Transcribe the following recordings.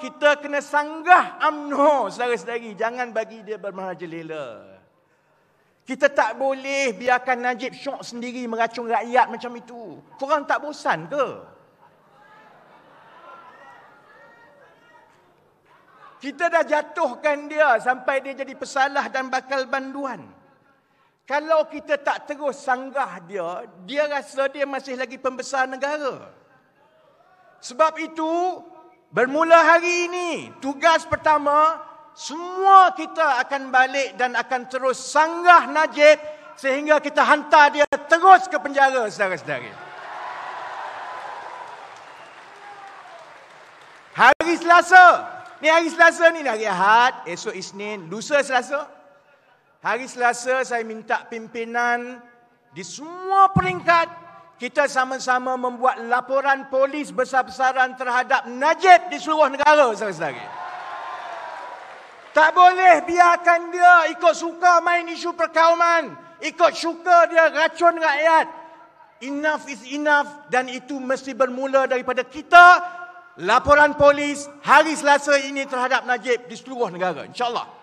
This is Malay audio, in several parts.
Kita kena sanggah amno saudara-saudari. Jangan bagi dia bermajelela. Kita tak boleh biarkan Najib Syok sendiri meracun rakyat macam itu. Korang tak bosan ke? Kita dah jatuhkan dia sampai dia jadi pesalah dan bakal banduan. Kalau kita tak terus sanggah dia, dia rasa dia masih lagi pembesar negara. Sebab itu, Bermula hari ini, tugas pertama, semua kita akan balik dan akan terus sanggah Najib sehingga kita hantar dia terus ke penjara, saudara saudara Hari Selasa, ni hari Selasa ni, hari Ahad, esok Isnin, lusa Selasa. Hari Selasa saya minta pimpinan di semua peringkat kita sama-sama membuat laporan polis besar-besaran terhadap Najib di seluruh negara saudara-saudari. Tak boleh biarkan dia ikut suka main isu perkauman, ikut suka dia racun rakyat. Enough is enough dan itu mesti bermula daripada kita laporan polis hari Selasa ini terhadap Najib di seluruh negara. InsyaAllah.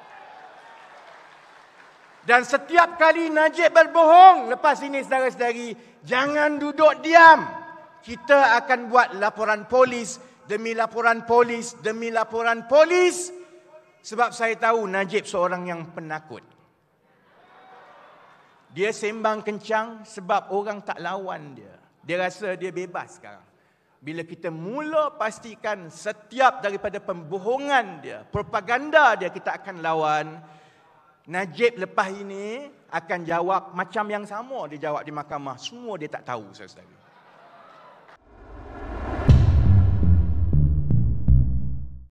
Dan setiap kali Najib berbohong, lepas ini saudara-saudari, jangan duduk diam. Kita akan buat laporan polis demi laporan polis demi laporan polis. Sebab saya tahu Najib seorang yang penakut. Dia sembang kencang sebab orang tak lawan dia. Dia rasa dia bebas sekarang. Bila kita mula pastikan setiap daripada pembohongan dia, propaganda dia kita akan lawan, Najib lepas ini akan jawab macam yang sama dia jawab di mahkamah. Semua dia tak tahu saya sedang.